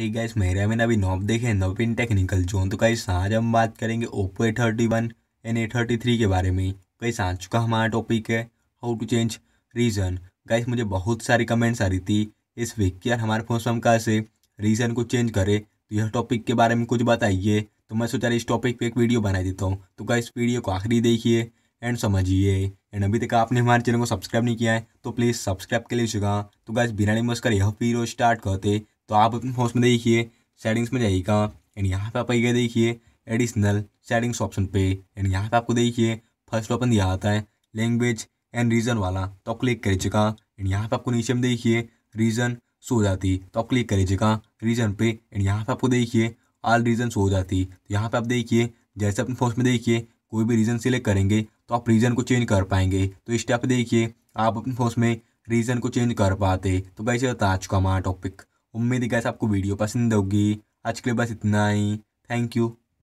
hey guys मेरा मैंने अभी नॉब देखे नॉब इन टेक्निकल जोन तो कहीं आज हम बात करेंगे Oppo A thirty one and A thirty three के बारे में कहीं आ का हमारा टॉपिक है how to change region guys मुझे बहुत सारी कमेंट्स आ रही थी इस वीक की यार हमारे फोन हम से रीज़न को चेंज करे तो यह टॉपिक के बारे में कुछ बताइए तो मैं सोचा इस टॉपिक पे एक वीडियो बना देता हूँ तो कहीं वीडियो को आखिरी देखिए एंड समझिए एंड अभी तक आपने हमारे चैनल को सब्सक्राइब नहीं किया है तो प्लीज़ सब्सक्राइब कर लीजिएगा तो गाइस बिना नहीं मस्कर यह वीडियो स्टार्ट करते तो आप अपने फोन में देखिए सेटिंग्स में जाइएगा एंड यहाँ पे आप आइएगा देखिए एडिशनल सेटिंग्स ऑप्शन पे एंड यहाँ पे आपको देखिए फर्स्ट ऑप्शन दिया आता है लैंग्वेज एंड रीजन वाला तो क्लिक कर चुका एंड यहाँ पे आपको नीचे में देखिए रीजन सो जाती तो आप क्लिक चुका रीजन पे एंड यहाँ पे आपको देखिए ऑल रीजन सो जाती तो यहाँ पे आप देखिए जैसे अपने फोन में देखिए कोई भी रीजन सिलेक्ट करेंगे तो आप रीजन को चेंज कर पाएंगे तो इस टाइप देखिए आप अपने फोन में रीजन को चेंज कर पाते तो वैसे बता चुका हमारा टॉपिक उम्मीद है गैस आपको वीडियो पसंद होगी आज के लिए बस इतना ही थैंक यू